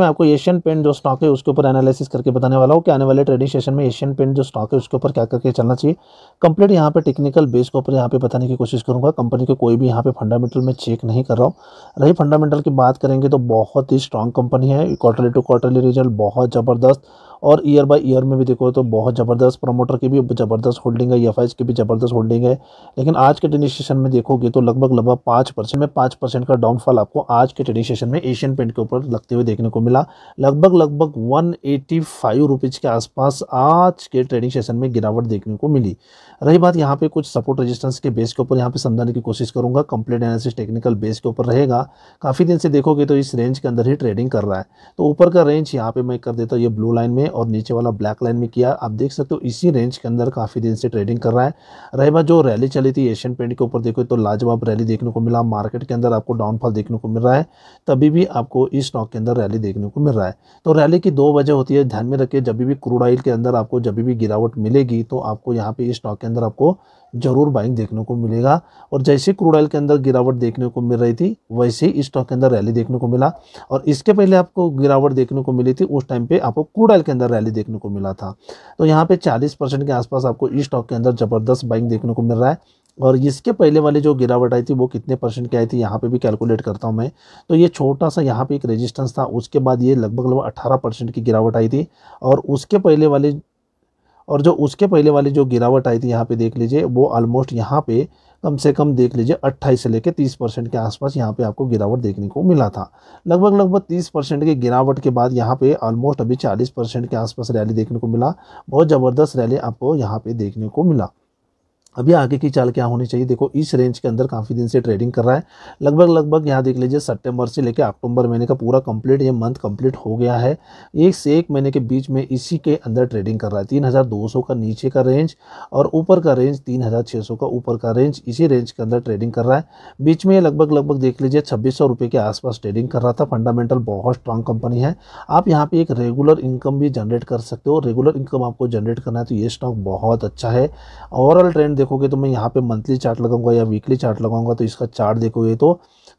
मैं आपको Asian paint जो स्टॉक है उसके ऊपर एनालिसिस करके बताने वाला हूँ कि आने वाले ट्रेडिंग सेशन में एशियन पेंट जो स्टॉक है उसके ऊपर क्या करके चलना चाहिए कंप्लीट यहाँ पे टेक्निकल बेस के ऊपर यहाँ पे बताने की कोशिश करूँगा कंपनी के कोई भी यहाँ पे फंडामेंटल में चेक नहीं कर रहा हूँ रही फंडामेंटल की बात करेंगे तो बहुत ही स्ट्रॉन्ग कंपनी है क्वार्टरली टू क्वार्टरली रिजल्ट बहुत ज़बरदस्त और ईयर बाय ईयर में भी देखो तो बहुत ज़बरदस्त प्रमोटर की भी ज़बरदस्त होल्डिंग है ई e की भी ज़बरदस्त होल्डिंग है लेकिन आज के ट्रेडिंग सेशन में देखोगे तो लगभग लगभग पाँच परसेंट में पाँच परसेंट का डाउनफॉल आपको आज के ट्रेडिंग सेशन में एशियन पेंट के ऊपर लगते हुए देखने को मिला लगभग लगभग वन एटी के आसपास आज के ट्रेडिंग सेशन में गिरावट देखने को मिली रही बात यहाँ पे कुछ सपोर्ट रजिस्टेंस के बेस के ऊपर यहाँ पे समझाने की कोशिश करूँगा कंप्लीट एनालिसिस टेक्निकल बेस के ऊपर रहेगा काफ़ी दिन से देखोगे तो इस रेंज के अंदर ही ट्रेडिंग कर रहा है तो ऊपर का रेंज यहाँ पे मैं कर देता हूँ ये ब्लू लाइन में और नीचे वाला ब्लैक लाइन में किया आप देख सकते हो इसी रेंज के अंदर काफ़ी दिन से ट्रेडिंग कर रहा है रही बात जो रैली चली थी एशियन पेंट के ऊपर देखो तो लाजवाब रैली देखने को मिला मार्केट के अंदर आपको डाउनफॉल देखने को मिल रहा है तभी भी आपको इस स्टॉक के अंदर रैली देखने को मिल रहा है तो रैली की दो वजह होती है ध्यान में रखिए जब भी क्रूड ऑयल के अंदर आपको जब भी गिरावट मिलेगी तो आपको यहाँ पर इस स्टॉक के अंदर आपको जरूर बाइंग देखने को मिलेगा और जैसे क्रूड ऑयल के अंदर गिरावट देखने को मिल रही थी वैसे ही स्टॉक के अंदर रैली देखने को मिला और इसके पहले आपको गिरावट देखने को मिली थी उस टाइम पे आपको क्रूड ऑयल के अंदर रैली देखने को मिला था तो यहाँ पे चालीस परसेंट के आसपास आपको स्टॉक के अंदर ज़बरदस्त बाइंग देखने को मिल रहा है और इसके पहले वाली जो गिरावट आई थी वो कितने परसेंट की आई थी यहाँ पे भी कैलकुलेट करता हूँ मैं तो ये छोटा सा यहाँ पे एक रेजिस्टेंस था उसके बाद ये लगभग लगभग अट्ठारह परसेंट की गिरावट आई थी और उसके पहले वाली और जो उसके पहले वाली जो गिरावट आई थी यहाँ पे देख लीजिए वो ऑलमोस्ट यहाँ पे कम से कम देख लीजिए 28 से लेकर 30 परसेंट के आसपास यहाँ पे आपको गिरावट देखने को मिला था लगभग लगभग 30 परसेंट की गिरावट के बाद यहाँ पे ऑलमोस्ट अभी 40 परसेंट के आसपास रैली देखने को मिला बहुत ज़बरदस्त रैली आपको यहाँ पे देखने को मिला अभी आगे की चाल क्या होनी चाहिए देखो इस रेंज के अंदर काफ़ी दिन से ट्रेडिंग कर रहा है लगभग लगभग यहाँ देख लीजिए सितंबर से लेकर अक्टूबर महीने का पूरा कंप्लीट ये मंथ कंप्लीट हो गया है एक से एक महीने के बीच में इसी के अंदर ट्रेडिंग कर रहा है तीन हज़ार दो सौ का नीचे का रेंज और ऊपर का रेंज तीन हज़ार छः सौ का ऊपर का रेंज इसी रेंज के अंदर ट्रेडिंग कर रहा है बीच में लगभग लगभग देख लीजिए छब्बीस सौ रुपये के आसपास ट्रेडिंग कर रहा था फंडामेंटल बहुत स्ट्रांग कंपनी है आप यहाँ पर एक रेगुलर इनकम भी जनरेट कर सकते हो रेगुलर इनकम आपको जनरेट करना है तो ये स्टॉक बहुत अच्छा है ओवरऑल ट्रेंड देखोगे तो मैं यहाँ पे मंथली चार्ट लगाऊंगा या वीकली चार्ट लगाऊंगा तो इसका चार्ट देखोगे तो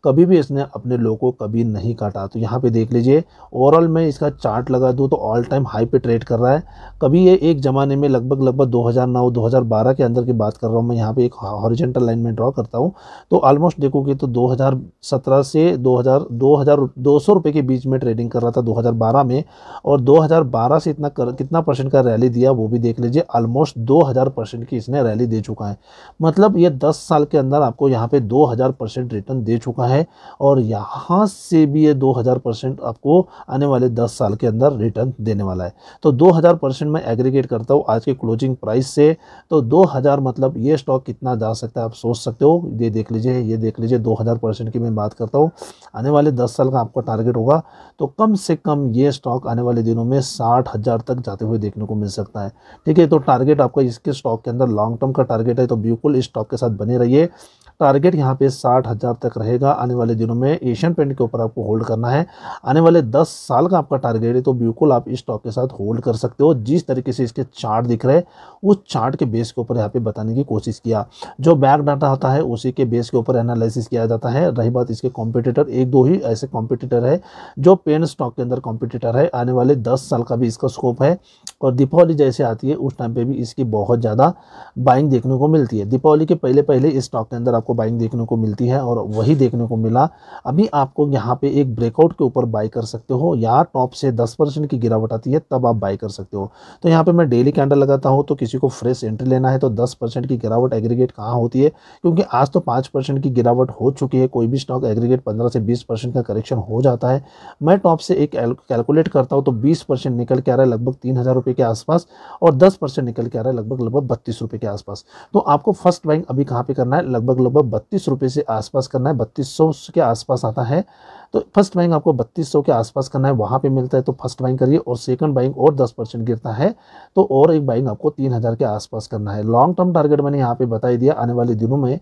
कभी भी इसने अपने लो को कभी नहीं काटा तो यहाँ पे देख लीजिए ओवरऑल मैं इसका चार्ट लगा दूँ तो ऑल टाइम हाई पे ट्रेड कर रहा है कभी ये एक ज़माने में लगभग लगभग 2009 2012 के अंदर की बात कर रहा हूँ मैं यहाँ पे एक हॉरिजेंटल लाइन में ड्रॉ करता हूँ तो ऑलमोस्ट देखोगे तो 2017 से दो हज़ार दो रुपये के बीच में ट्रेडिंग कर रहा था दो में और दो से इतना कर, कितना परसेंट का रैली दिया वो भी देख लीजिए ऑलमोस्ट दो परसेंट की इसने रैली दे चुका है मतलब ये दस साल के अंदर आपको यहाँ पर दो परसेंट रिटर्न दे चुका है है और यहाँ से भी ये 2000 परसेंट आपको आने वाले 10 साल के अंदर रिटर्न देने वाला है तो 2000 परसेंट मैं एग्रीगेट करता हूँ आज के क्लोजिंग प्राइस से तो 2000 मतलब ये स्टॉक कितना जा सकता है आप सोच सकते हो ये देख लीजिए ये देख लीजिए दो की मैं बात करता हूँ आने वाले दस साल का आपका टारगेट होगा तो कम से कम ये स्टॉक आने वाले दिनों में साठ तक जाते हुए देखने को मिल सकता है ठीक है तो टारगेट आपका इसके स्टॉक के अंदर लॉन्ग टर्म का टारगेट है तो बिल्कुल इस स्टॉक के साथ बने रहिए टारगेट यहाँ पे साठ हज़ार तक रहेगा आने वाले दिनों में एशियन पेंट के ऊपर आपको होल्ड करना है आने वाले दस साल का आपका टारगेट है तो बिल्कुल आप इस स्टॉक के साथ होल्ड कर सकते हो जिस तरीके से इसके चार्ट दिख रहे उस चार्ट के बेस के ऊपर यहाँ पे बताने की कोशिश किया जो बैक डाटा आता है उसी के बेस के ऊपर एनालिसिस किया जाता है रही बात इसके कॉम्पिटिटर एक दो ही ऐसे कॉम्पिटिटर है जो पेंट स्टॉक के अंदर कॉम्पिटिटर है आने वाले दस साल का भी इसका स्कोप है और दीपावली जैसे आती है उस टाइम पर भी इसकी बहुत ज़्यादा बाइंग देखने को मिलती है दीपावली के पहले पहले इस स्टॉक के अंदर आपको बाइंग देखने को मिलती है और वही देखने को मिला अभी आपको यहाँ पे एक ब्रेकआउट के ऊपर बाई कर सकते हो या टॉप से 10 परसेंट की गिरावट आती है तब आप बाई कर सकते हो तो यहाँ पे मैं डेली कैंडल लगाता हूँ तो किसी को फ्रेश एंट्री लेना है तो दस की गिरावट एग्रीगेट कहाँ होती है क्योंकि आज तो पाँच की गिरावट हो चुकी है कोई भी स्टॉक एग्रीगेट पंद्रह से बीस का करेक्शन हो जाता है मैं टॉप से एक कैलकुलेट करता हूँ तो बीस निकल के आ रहा है लगभग तीन हज़ार रुपये के आसपास और दस निकल के आ रहा है लगभग लगभग बत्तीस रुपये के आसपास तो आपको फर्स्ट बाइंग अभी कहाँ पर करना है लगभग लगभग बत्तीस रुपये से आसपास करना है बत्तीस सौ के आसपास आता है तो फर्स्ट बाइंग आपको बत्तीस सौ के आसपास करना है वहाँ पे मिलता है तो फर्स्ट बाइंग करिए और सेकंड बाइंग और दस परसेंट गिरता है तो और एक बाइंग आपको तीन हज़ार के आसपास करना है लॉन्ग टर्म टारगेट मैंने यहाँ पे बताई दिया आने वाले दिनों में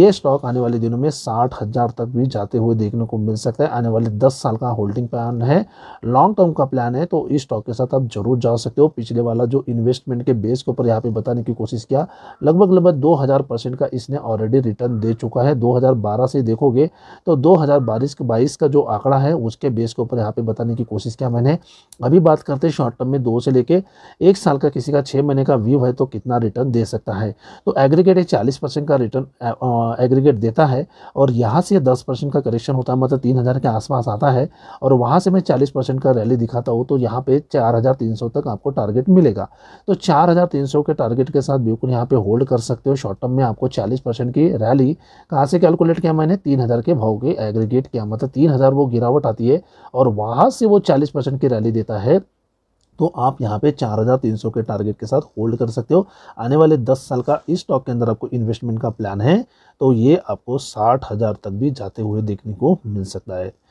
ये स्टॉक आने वाले दिनों में साठ हज़ार तक भी जाते हुए देखने को मिल सकता है आने वाले दस साल का होल्डिंग प्लान है लॉन्ग टर्म का प्लान है तो इस स्टॉक के साथ आप जरूर जा सकते हो पिछले वाला जो इन्वेस्टमेंट के बेस के ऊपर यहाँ पे बताने की कोशिश किया लगभग लगभग दो का इसने ऑलरेडी रिटर्न योगदान दे चुका है 2012 से देखोगे तो 2022 बाईस का जो आंकड़ा है उसके बेस के ऊपर यहाँ पे बताने की कोशिश किया मैंने अभी बात करते हैं शॉर्ट टर्म में दो से लेके एक साल का किसी का छः महीने का व्यू है तो कितना रिटर्न दे सकता है तो एग्रीगेट एक चालीस का रिटर्न एग्रीगेट देता है और यहाँ से दस का करेक्शन होता है मतलब तीन के आसपास आता है और वहाँ से मैं चालीस का रैली दिखाता हूँ तो यहाँ पर चार तक आपको टारगेट मिलेगा तो चार के टारगेट के साथ बिल्कुल यहाँ पे होल्ड कर सकते हो शॉर्ट टर्म में आपको चालीस परसेंट की रैली दी कहाँ से कैलकुलेट किया मैंने तीन हज़ार के भाव के एग्रीगेट किया मतलब तीन हज़ार वो गिरावट आती है और वहाँ से वो चालीस परसेंट की रैली देता है तो आप यहाँ पे चार हज़ार तीन सौ के टारगेट के साथ होल्ड कर सकते हो आने वाले दस साल का इस स्टॉक के अंदर आपको इन्वेस्टमेंट का प्लान है तो ये आपको साठ हज़ार तक भी जाते हुए देखने को मिल सकता है